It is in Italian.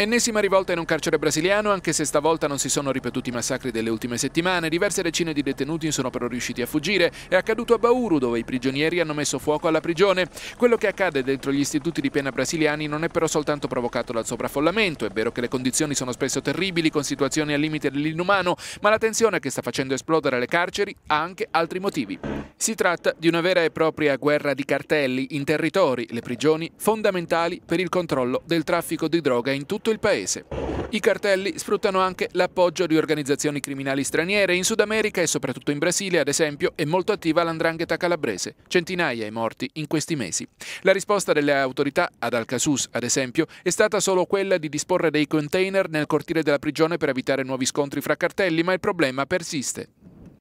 Ennesima rivolta in un carcere brasiliano, anche se stavolta non si sono ripetuti i massacri delle ultime settimane, diverse decine di detenuti sono però riusciti a fuggire. È accaduto a Bauru, dove i prigionieri hanno messo fuoco alla prigione. Quello che accade dentro gli istituti di pena brasiliani non è però soltanto provocato dal sovraffollamento, è vero che le condizioni sono spesso terribili, con situazioni al limite dell'inumano, ma la tensione che sta facendo esplodere le carceri ha anche altri motivi. Si tratta di una vera e propria guerra di cartelli in territori, le prigioni fondamentali per il controllo del traffico di droga in tutto tutto il paese. I cartelli sfruttano anche l'appoggio di organizzazioni criminali straniere. In Sud America e soprattutto in Brasile, ad esempio, è molto attiva l'andrangheta calabrese. Centinaia i morti in questi mesi. La risposta delle autorità ad Alcasus, ad esempio, è stata solo quella di disporre dei container nel cortile della prigione per evitare nuovi scontri fra cartelli, ma il problema persiste.